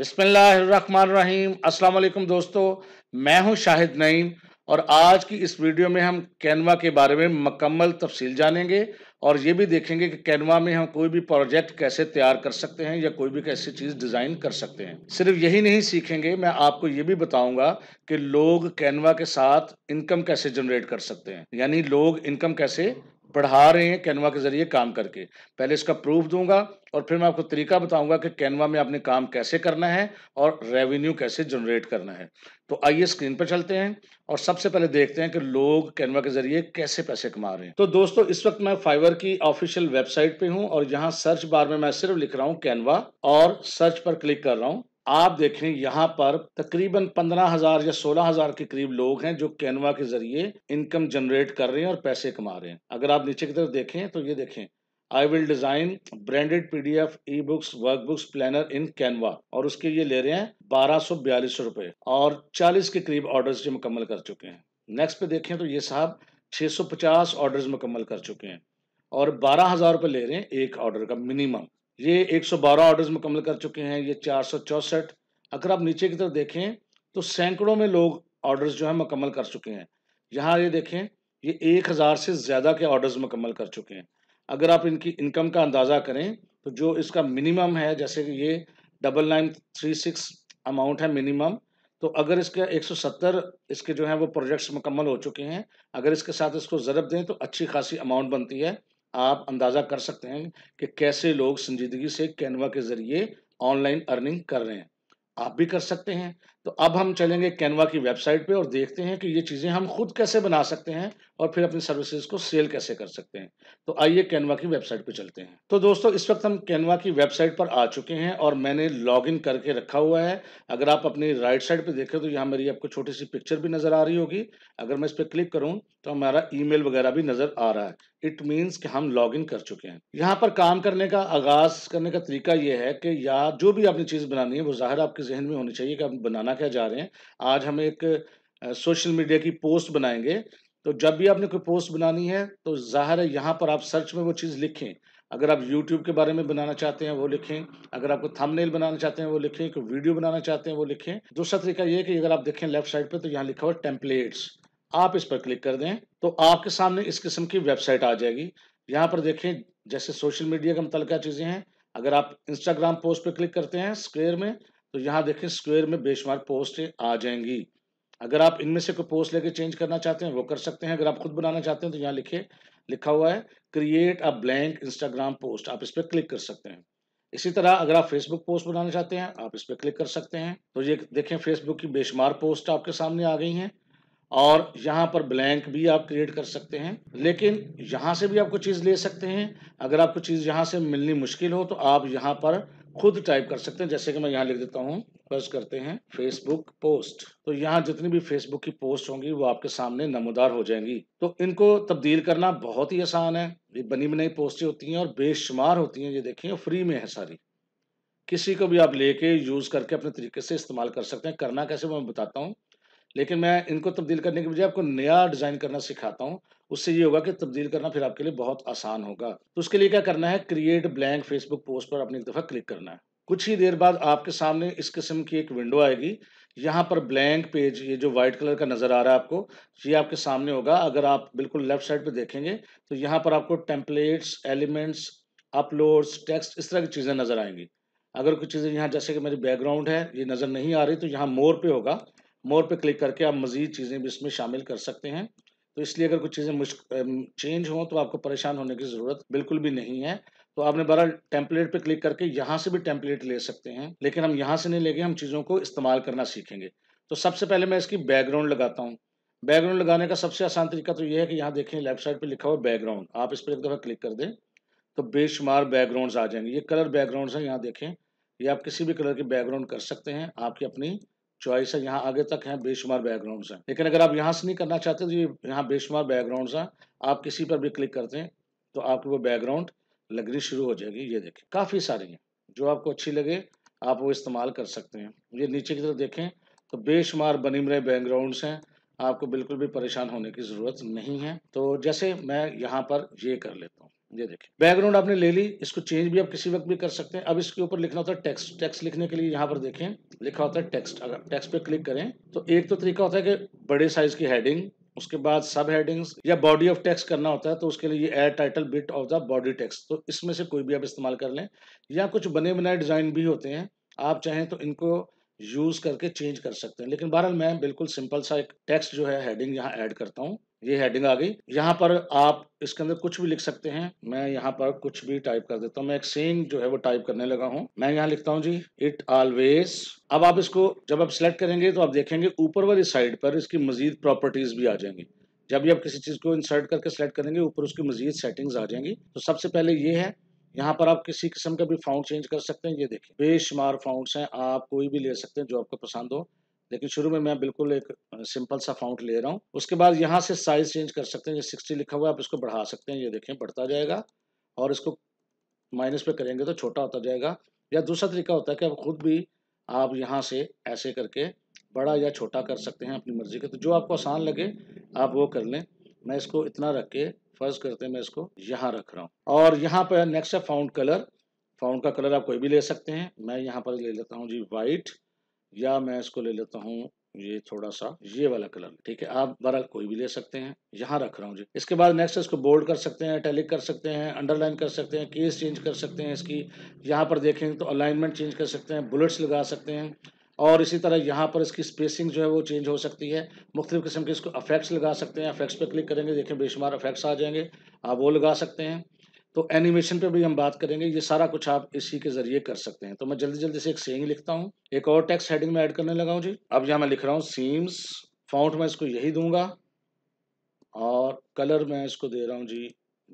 बिस्मिल्लाहिर्रहमानिर्रहीम अस्सलाम वालेकुम दोस्तों मैं हूं शाहिद नईम और आज की इस वीडियो में हम कैनवा के बारे में मकम्मल तफसील जानेंगे और ये भी देखेंगे कि कैनवा में हम कोई भी प्रोजेक्ट कैसे तैयार कर सकते हैं या कोई भी कैसी चीज़ डिज़ाइन कर सकते हैं सिर्फ यही नहीं सीखेंगे मैं आपको ये भी बताऊंगा कि लोग कैनवा के साथ इनकम कैसे जनरेट कर सकते हैं यानी लोग इनकम कैसे पढ़ा रहे हैं कैनवा के जरिए काम करके पहले इसका प्रूफ दूंगा और फिर मैं आपको तरीका बताऊंगा कि कैनवा में आपने काम कैसे करना है और रेवेन्यू कैसे जनरेट करना है तो आइए स्क्रीन पर चलते हैं और सबसे पहले देखते हैं कि लोग कैनवा के जरिए कैसे पैसे कमा रहे हैं तो दोस्तों इस वक्त मैं फाइवर की ऑफिशियल वेबसाइट पे हूँ और यहाँ सर्च बार में मैं सिर्फ लिख रहा हूँ कैनवा और सर्च पर क्लिक कर रहा हूँ आप देखें यहाँ पर तकरीबन पंद्रह हजार या सोलह हजार के करीब लोग हैं जो कैनवा के जरिए इनकम जनरेट कर रहे हैं और पैसे कमा रहे हैं अगर आप नीचे की तरफ देखें तो ये देखें I will design branded PDF e books work books planner in Canva और उसके ये ले रहे हैं बारह सौ बयालीस रुपए और चालीस के करीब ऑर्डर ये मुकम्मल कर चुके हैं नेक्स्ट पे देखें तो ये साहब सौ पचास ऑर्डर मुकम्मल कर चुके हैं और बारह हजार रुपये ले रहे हैं एक ऑर्डर का मिनिमम ये 112 ऑर्डर्स मुकम्मल कर चुके हैं ये चार अगर आप नीचे की तरफ देखें तो सैकड़ों में लोग ऑर्डर्स जो है मुकम्मल कर चुके हैं यहाँ ये देखें ये एक हज़ार से ज़्यादा के ऑर्डर्स मुकम्मल कर चुके हैं अगर आप इनकी इनकम का अंदाज़ा करें तो जो इसका मिनिमम है जैसे कि ये double nine three six amount है मिनिमम तो अगर इसका 170 इसके जो है वो प्रोजेक्ट्स मुकम्मल हो चुके हैं अगर इसके साथ इसको ज़रब दें तो अच्छी खासी अमाउंट बनती है आप अंदाज़ा कर सकते हैं कि कैसे लोग संजीदगी से कैनवा के ज़रिए ऑनलाइन अर्निंग कर रहे हैं आप भी कर सकते हैं तो अब हम चलेंगे कैनवा की वेबसाइट पे और देखते हैं कि ये चीज़ें हम खुद कैसे बना सकते हैं और फिर अपनी सर्विसेज को सेल कैसे कर सकते हैं तो आइए कैनवा की वेबसाइट पे चलते हैं तो दोस्तों इस वक्त हम कैनवा की वेबसाइट पर आ चुके हैं और मैंने लॉगिन करके रखा हुआ है अगर आप अपनी राइट साइड पर देखें तो यहाँ मेरी आपको छोटी सी पिक्चर भी नज़र आ रही होगी अगर मैं इस पर क्लिक करूँ तो हमारा ई वगैरह भी नज़र आ रहा है इट मीन्स कि हम लॉग इन कर चुके हैं यहाँ पर काम करने का आगाज़ करने का तरीका ये है कि या जो भी आपने चीज़ बनानी है वो ज़ाहिर आपके जहन में होनी चाहिए कि आप बनाना बना के जा रहे हैं आज हम एक सोशल मीडिया की पोस्ट बनाएंगे तो जब भी आपने कोई पोस्ट बनानी है तो जाहिर है यहाँ पर आप सर्च में वो चीज़ लिखें अगर आप YouTube के बारे में बनाना चाहते हैं वो लिखें अगर आपको थंबनेल बनाना चाहते हैं वो लिखें कोई वीडियो बनाना चाहते हैं वो लिखें दूसरा तरीका ये है कि अगर आप देखें लेफ्ट साइड पे तो यहाँ लिखा हुआ टेम्पलेट्स आप इस पर क्लिक कर दें तो आपके सामने इस किस्म की वेबसाइट आ जाएगी यहाँ पर देखें जैसे सोशल मीडिया का मुतल चीज़ें हैं अगर आप इंस्टाग्राम पोस्ट पर क्लिक करते हैं स्क्वेयर में तो यहाँ देखें स्क्वेयर में बेशुमार पोस्टें आ जाएंगी अगर आप इनमें से कोई पोस्ट लेके चेंज करना चाहते हैं वो कर सकते हैं अगर आप खुद बनाना चाहते हैं तो यहाँ लिखे लिखा हुआ है create a blank Instagram post आप इस पर क्लिक कर सकते हैं इसी तरह अगर आप फेसबुक पोस्ट बनाना चाहते हैं आप इस पर क्लिक कर सकते हैं तो ये देखें फेसबुक की बेशुमार पोस्ट आपके सामने आ गई हैं और यहाँ पर ब्लैंक भी आप क्रिएट कर सकते हैं लेकिन यहाँ से भी आप कोई चीज़ ले सकते हैं अगर आपको चीज़ यहाँ से मिलनी मुश्किल हो तो आप यहाँ पर खुद टाइप कर सकते हैं जैसे कि मैं यहाँ लिख देता हूँ बस करते हैं फेसबुक पोस्ट तो यहाँ जितनी भी फेसबुक की पोस्ट होंगी वो आपके सामने नमोदार हो जाएंगी तो इनको तब्दील करना बहुत ही आसान है ये बनी बनाई पोस्टें होती हैं और बेशुमार होती हैं ये देखें फ्री में है सारी किसी को भी आप लेके यूज़ करके अपने तरीके से इस्तेमाल कर सकते हैं करना कैसे मैं बताता हूँ लेकिन मैं इनको तब्दील करने के बजाय आपको नया डिज़ाइन करना सिखाता हूँ उससे ये होगा कि तब्दील करना फिर आपके लिए बहुत आसान होगा तो उसके लिए क्या करना है क्रिएट ब्लैंक फेसबुक पोस्ट पर अपनी एक दफ़ा क्लिक करना है कुछ ही देर बाद आपके सामने इस किस्म की एक विंडो आएगी यहाँ पर ब्लैंक पेज ये जो वाइट कलर का नज़र आ रहा है आपको ये आपके सामने होगा अगर आप बिल्कुल लेफ्ट साइड पर देखेंगे तो यहाँ पर आपको टेम्पलेट्स एलिमेंट्स अपलोड्स टेक्स्ट इस तरह की चीज़ें नज़र आएंगी अगर कुछ चीज़ें यहाँ जैसे कि मेरी बैकग्राउंड है ये नज़र नहीं आ रही तो यहाँ मोर पे होगा मोर पे क्लिक करके आप मज़ीद चीज़ें भी इसमें शामिल कर सकते हैं तो इसलिए अगर कुछ चीज़ें चेंज हों तो आपको परेशान होने की ज़रूरत बिल्कुल भी नहीं है तो आपने बारह टेम्पलेट पे क्लिक करके यहाँ से भी टेम्पलेट ले सकते हैं लेकिन हम यहाँ से नहीं लेंगे हम चीज़ों को इस्तेमाल करना सीखेंगे तो सबसे पहले मैं इसकी बैकग्राउंड लगाता हूँ बैकग्राउंड लगाने का सबसे आसान तरीका तो यह है कि यहाँ देखें लेफ्ट साइड पर लिखा हुआ बैकग्राउंड आप इस पर एक दफ़ा क्लिक कर दें तो बेशुमार बैकग्राउंड्स आ जाएंगे ये कलर बैकग्राउंड्स हैं यहाँ देखें ये आप किसी भी कलर की बैकग्राउंड कर सकते हैं आपकी अपनी चॉइस है यहाँ आगे तक हैं बेशुमार बैकग्राउंड हैं लेकिन अगर आप यहाँ से नहीं करना चाहते तो ये यहाँ बेशुमार बैकग्राउंड हैं आप किसी पर भी क्लिक करते हैं तो आपकी वो बैकग्राउंड लगनी शुरू हो जाएगी ये देखें काफ़ी सारी हैं जो आपको अच्छी लगे आप वो इस्तेमाल कर सकते हैं ये नीचे की तरफ देखें तो बेशुमार बनी बने बैकग्राउंड्स हैं आपको बिल्कुल भी परेशान होने की ज़रूरत नहीं है तो जैसे मैं यहाँ पर ये कर लेता हूँ ये देखिए बैकग्राउंड आपने ले ली इसको चेंज भी आप किसी वक्त भी कर सकते हैं अब इसके ऊपर लिखना होता है टेक्स्ट टेक्स्ट लिखने के लिए यहाँ पर देखें लिखा होता है टेक्स्ट अगर टेक्स्ट पे क्लिक करें तो एक तो तरीका होता है कि बड़े साइज की हेडिंग उसके बाद सब हेडिंग्स या बॉडी ऑफ टेक्स्ट करना होता है तो उसके लिए ये add title bit of the body text तो इसमें से कोई भी आप इस्तेमाल कर लें या कुछ बने बनाए डिज़ाइन भी होते हैं आप चाहें तो इनको यूज़ करके चेंज कर सकते हैं लेकिन बहरहाल मैं बिल्कुल सिंपल सा एक टेक्स्ट जो है हेडिंग यहाँ ऐड करता हूँ ये हेडिंग आ गई यहाँ पर आप इसके अंदर कुछ भी लिख सकते हैं मैं यहाँ पर कुछ भी टाइप कर देता हूँ मैं एक सेइंग जो है वो टाइप करने लगा हूँ मैं यहाँ लिखता हूँ जी इट ऑलवेज अब आप इसको जब आप सिलेक्ट करेंगे तो आप देखेंगे ऊपर वाली साइड पर इसकी मजीद प्रॉपर्टीज भी आ जाएंगी जब भी आप किसी चीज़ को इंसर्ट करके सिलेक्ट करेंगे ऊपर उसकी मजीद सेटिंग्स आ जाएंगी तो सबसे पहले ये है यहाँ पर आप किसी किस्म का भी फाउंड चेंज कर सकते हैं ये देखिए बेशुमार फाउंड्स हैं आप कोई भी ले सकते हैं जो आपको पसंद हो लेकिन शुरू में मैं बिल्कुल एक सिंपल सा फाउंट ले रहा हूँ उसके बाद यहाँ से साइज चेंज कर सकते हैं ये सिक्सटी लिखा हुआ है आप इसको बढ़ा सकते हैं ये देखें बढ़ता जाएगा और इसको माइनस पे करेंगे तो छोटा होता जाएगा या दूसरा तरीका होता है कि आप खुद भी आप यहाँ से ऐसे करके बड़ा या छोटा कर सकते हैं अपनी मर्ज़ी के तो जो आपको आसान लगे आप वो कर लें मैं इसको इतना रख के फर्ज करते हैं मैं इसको यहाँ रख रहा हूँ और यहाँ पर नेक्स्ट है फाउंड कलर फाउंड का कलर आप कोई भी ले सकते हैं मैं यहाँ पर ले लेता हूँ जी वाइट या मैं इसको ले लेता हूँ ये थोड़ा सा ये वाला कलर ठीक है आप बड़ा कोई भी ले सकते हैं यहाँ रख रहा हूँ जी इसके बाद नेक्स्ट इसको बोल्ड कर सकते हैं टेलिक कर सकते हैं अंडरलाइन कर सकते हैं केस चेंज कर सकते हैं इसकी यहाँ पर देखें तो अलाइनमेंट चेंज कर सकते हैं बुलेट्स लगा सकते हैं और इसी तरह यहाँ पर इसकी स्पेसिंग जो है वो चेंज हो सकती है मुख्तलिफ़ किस्म के इसको अफेक्ट्स लगा सकते हैं अफेक्ट्स पर क्लिक करेंगे देखें बेशुमार अफेक्ट्स आ जाएंगे आप वो लगा सकते हैं तो एनिमेशन पे भी हम बात करेंगे ये सारा कुछ आप इसी के जरिए कर सकते हैं तो मैं जल्दी जल्दी से एक सेंग लिखता हूँ एक और टेक्स्ट हेडिंग में ऐड करने लगा हूँ जी अब यहाँ मैं लिख रहा हूँ सीम्स फाउंट मैं इसको यही दूंगा और कलर मैं इसको दे रहा हूँ जी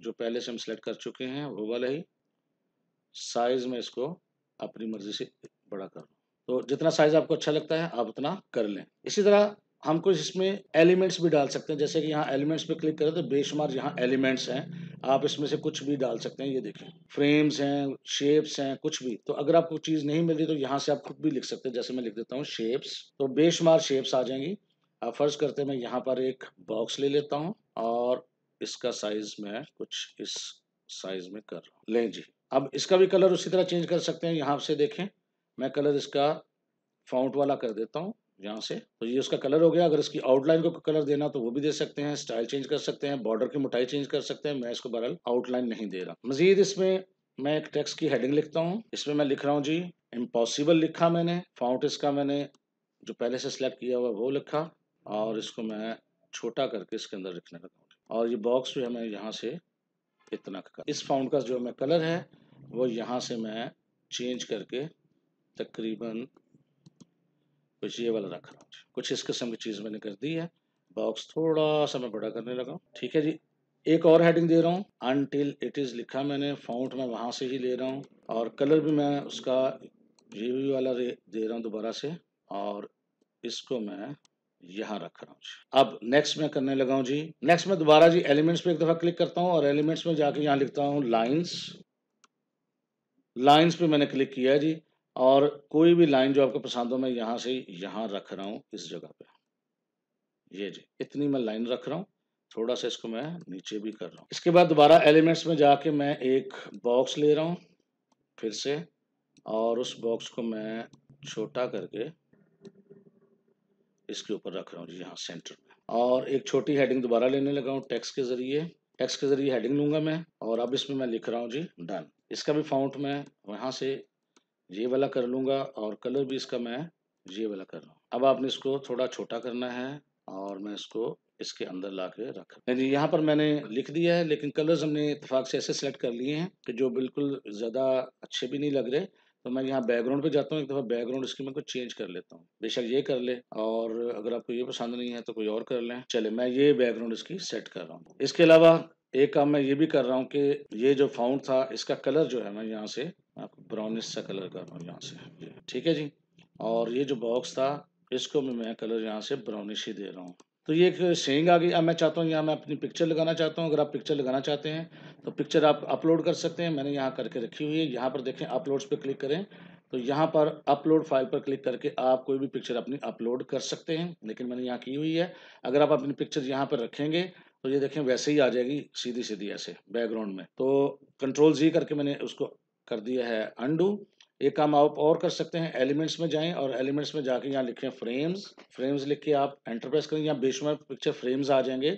जो पहले से हम सिलेक्ट कर चुके हैं वो वाला ही साइज में इसको अपनी मर्जी से बड़ा कर तो जितना साइज आपको अच्छा लगता है आप उतना कर लें इसी तरह हम कुछ इसमें एलिमेंट्स भी डाल सकते हैं जैसे कि यहाँ एलिमेंट्स पे क्लिक करें तो बेशुमार यहाँ एलिमेंट्स हैं आप इसमें से कुछ भी डाल सकते हैं ये देखें फ्रेम्स हैं शेप्स हैं कुछ भी तो अगर आपको चीज़ नहीं मिल रही तो यहाँ से आप खुद भी लिख सकते हैं जैसे मैं लिख देता हूँ शेप्स तो बेशुमार शेप्स आ जाएंगी आप फर्ज करते मैं यहाँ पर एक बॉक्स ले लेता हूँ और इसका साइज मैं कुछ इस साइज में कर रहा हूँ लें जी अब इसका भी कलर उसी तरह चेंज कर सकते हैं यहाँ से देखें मैं कलर इसका फाउंट वाला कर देता हूँ यहाँ से तो ये उसका कलर हो गया अगर इसकी आउटलाइन को कलर देना तो वो भी दे सकते हैं स्टाइल चेंज कर सकते हैं बॉर्डर की मोटाई चेंज कर सकते हैं मैं इसको बहरहाल आउटलाइन नहीं दे रहा मजीद इसमें मैं एक टेक्स्ट की हेडिंग लिखता हूँ इसमें मैं लिख रहा हूँ जी इम्पॉसिबल लिखा मैंने फाउंट इसका मैंने जो पहले से सिलेक्ट किया हुआ वो लिखा और इसको मैं छोटा करके इसके अंदर लिखने लगा और ये बॉक्स जो है मैं यहाँ से इतना का इस फाउंट का जो मैं कलर है वो यहाँ से मैं चेंज करके तकरीबन कुछ ये वाला रख रहा हूँ कुछ इस किस्म की चीज़ मैंने कर दी है बॉक्स थोड़ा सा मैं बड़ा करने लगा ठीक है जी एक और हेडिंग दे रहा हूँ अनटिल इट इज़ लिखा मैंने फाउंट मैं वहाँ से ही ले रहा हूँ और कलर भी मैं उसका ये वाला दे रहा हूँ दोबारा से और इसको मैं यहाँ रख रहा हूँ अब नेक्स्ट में करने लगा हूँ जी नेक्स्ट में दोबारा जी एलिमेंट्स पे एक दफ़ा क्लिक करता हूँ और एलिमेंट्स में जाके यहाँ लिखता हूँ लाइन्स लाइन्स पे मैंने क्लिक किया है जी और कोई भी लाइन जो आपको पसंद हो मैं यहाँ से यहाँ रख रहा हूँ इस जगह पे ये जी इतनी मैं लाइन रख रहा हूँ थोड़ा सा इसको मैं नीचे भी कर रहा हूँ इसके बाद दोबारा एलिमेंट्स में जाके मैं एक बॉक्स ले रहा हूँ फिर से और उस बॉक्स को मैं छोटा करके इसके ऊपर रख रहा हूँ जी यहाँ सेंटर में और एक छोटी हेडिंग दोबारा लेने लगा हूँ टेक्स के ज़रिए टेक्स के ज़रिए हेडिंग लूंगा मैं और अब इसमें मैं लिख रहा हूँ जी डन इसका भी फाउंट मैं वहाँ से ये वाला कर लूँगा और कलर भी इसका मैं ये वाला कर रहा हूँ अब आपने इसको थोड़ा छोटा करना है और मैं इसको इसके अंदर ला के रख जी यहाँ पर मैंने लिख दिया है लेकिन कलर्स हमने इतफाक से ऐसे सेलेक्ट कर लिए हैं कि जो बिल्कुल ज़्यादा अच्छे भी नहीं लग रहे तो मैं यहाँ बैकग्राउंड पे जाता हूँ एक दफ़ा बैकग्राउंड इसकी मैं को चेंज कर लेता हूँ बेशक ये कर ले और अगर आपको ये पसंद नहीं है तो कोई और कर लें चले मैं ये बैकग्राउंड इसकी सेट कर रहा हूँ इसके अलावा एक काम मैं ये भी कर रहा हूँ कि ये जो फाउंड था इसका कलर जो है मैं यहाँ से आप ब्राउनिश सा कलर कर रहा हूँ यहाँ से ठीक है जी और ये जो बॉक्स था इसको भी मैं कलर यहाँ से ब्राउनिश ही दे रहा हूँ तो ये एक सेंग आ गई अब मैं चाहता हूँ यहाँ मैं अपनी पिक्चर लगाना चाहता हूँ अगर आप पिक्चर लगाना चाहते हैं तो पिक्चर आप अपलोड कर सकते हैं मैंने यहाँ करके रखी हुई है यहाँ पर देखें अपलोड्स पर क्लिक करें तो यहाँ पर अपलोड फाइल पर क्लिक करके आप कोई भी पिक्चर अपनी अपलोड कर सकते हैं लेकिन मैंने यहाँ की हुई है अगर आप अपनी पिक्चर यहाँ पर रखेंगे ये देखें वैसे ही आ जाएगी सीधी सीधी ऐसे बैकग्राउंड में तो कंट्रोल जी करके मैंने उसको कर दिया है अंडू एक काम आप और कर सकते हैं एलिमेंट्स में जाएं और एलिमेंट्स में जाके यहाँ लिखें फ्रेम्स फ्रेम्स लिख के आप एंटरप्रेस करें यहाँ बेशुमार पिक्चर फ्रेम्स आ जाएंगे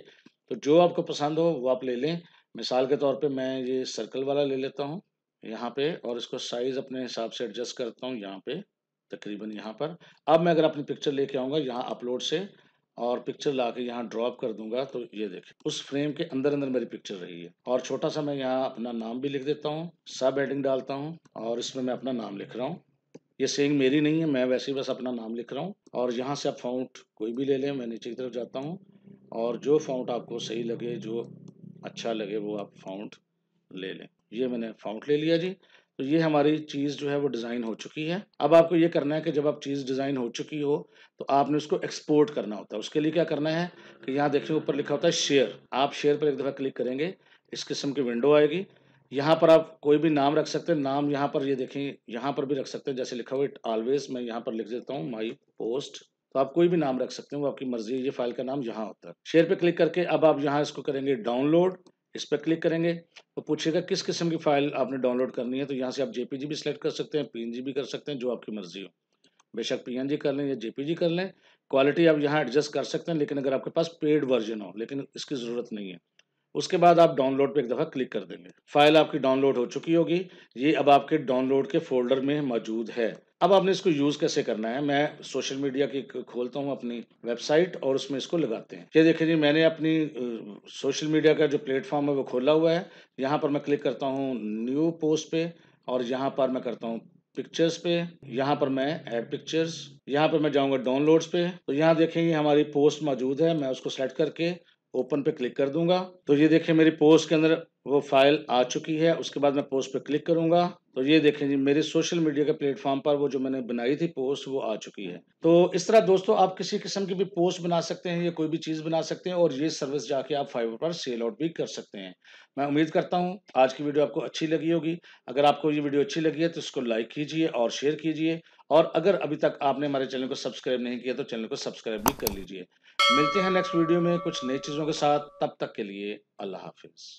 तो जो आपको पसंद हो वो आप ले लें मिसाल के तौर पे मैं ये सर्कल वाला ले लेता हूँ यहाँ पे और इसको साइज अपने हिसाब से एडजस्ट करता हूँ यहाँ पे तकरीबन यहाँ पर अब मैं अगर अपनी पिक्चर लेके आऊँगा यहाँ अपलोड से और पिक्चर ला के यहाँ ड्रॉप कर दूंगा तो ये देखें उस फ्रेम के अंदर अंदर मेरी पिक्चर रही है और छोटा सा मैं यहाँ अपना नाम भी लिख देता हूँ सब एडिंग डालता हूँ और इसमें मैं अपना नाम लिख रहा हूँ ये सेंग मेरी नहीं है मैं वैसे ही बस अपना नाम लिख रहा हूँ और यहाँ से आप फाउंट कोई भी ले लें मैं नीचे की तरफ जाता हूँ और जो फाउंट आपको सही लगे जो अच्छा लगे वो आप फाउंट ले लें ये मैंने फाउंट ले लिया जी तो ये हमारी चीज़ जो है वो डिज़ाइन हो चुकी है अब आपको ये करना है कि जब आप चीज़ डिज़ाइन हो चुकी हो तो आपने उसको एक्सपोर्ट करना होता है उसके लिए क्या करना है कि यहाँ देखिए ऊपर लिखा होता है शेयर आप शेयर पर एक दफ़ा क्लिक करेंगे इस किस्म की विंडो आएगी यहाँ पर आप कोई भी नाम रख सकते हैं नाम यहाँ पर ये यह देखें यहाँ पर भी रख सकते हैं जैसे लिखा हुआ इट ऑलवेज मैं यहाँ पर लिख देता हूँ माई पोस्ट तो आप कोई भी नाम रख सकते हैं वो आपकी मर्जी है ये फाइल का नाम यहाँ होता है शेयर पे क्लिक करके अब आप यहाँ इसको करेंगे डाउनलोड इस पर क्लिक करेंगे तो पूछेगा किस किस्म की फाइल आपने डाउनलोड करनी है तो यहाँ से आप जेपीजी भी सिलेक्ट कर सकते हैं पीएनजी भी कर सकते हैं जो आपकी मर्जी हो बेशक पीएनजी कर लें या जेपीजी कर लें क्वालिटी आप यहाँ एडजस्ट कर सकते हैं लेकिन अगर आपके पास पेड वर्जन हो लेकिन इसकी ज़रूरत नहीं है उसके बाद आप डाउनलोड पे एक दफ़ा क्लिक कर देंगे फाइल आपकी डाउनलोड हो चुकी होगी ये अब आपके डाउनलोड के फोल्डर में मौजूद है अब आपने इसको यूज़ कैसे करना है मैं सोशल मीडिया की खोलता हूँ अपनी वेबसाइट और उसमें इसको लगाते हैं ये देखें जी मैंने अपनी सोशल मीडिया का जो प्लेटफॉर्म है वो खोला हुआ है यहाँ पर मैं क्लिक करता हूँ न्यू पोस्ट पे और यहाँ पर मैं करता हूँ पिक्चर्स पे यहाँ पर मैं ऐड पिक्चर्स यहाँ पर मैं जाऊँगा डाउनलोड्स पे तो यहाँ देखेंगे हमारी पोस्ट मौजूद है मैं उसको सेलेक्ट करके ओपन पे क्लिक कर दूंगा तो ये देखिए मेरी पोस्ट के अंदर वो फाइल आ चुकी है उसके बाद मैं पोस्ट पे क्लिक करूंगा तो ये देखें जी मेरे सोशल मीडिया के प्लेटफॉर्म पर वो जो मैंने बनाई थी पोस्ट वो आ चुकी है तो इस तरह दोस्तों आप किसी किस्म की भी पोस्ट बना सकते हैं या कोई भी चीज़ बना सकते हैं और ये सर्विस जाके आप फाइवर पर सेल आउट भी कर सकते हैं मैं उम्मीद करता हूँ आज की वीडियो आपको अच्छी लगी होगी अगर आपको ये वीडियो अच्छी लगी है तो इसको लाइक कीजिए और शेयर कीजिए और अगर अभी तक आपने हमारे चैनल को सब्सक्राइब नहीं किया तो चैनल को सब्सक्राइब भी कर लीजिए मिलते हैं नेक्स्ट वीडियो में कुछ नई चीज़ों के साथ तब तक के लिए अल्लाह हाफिज़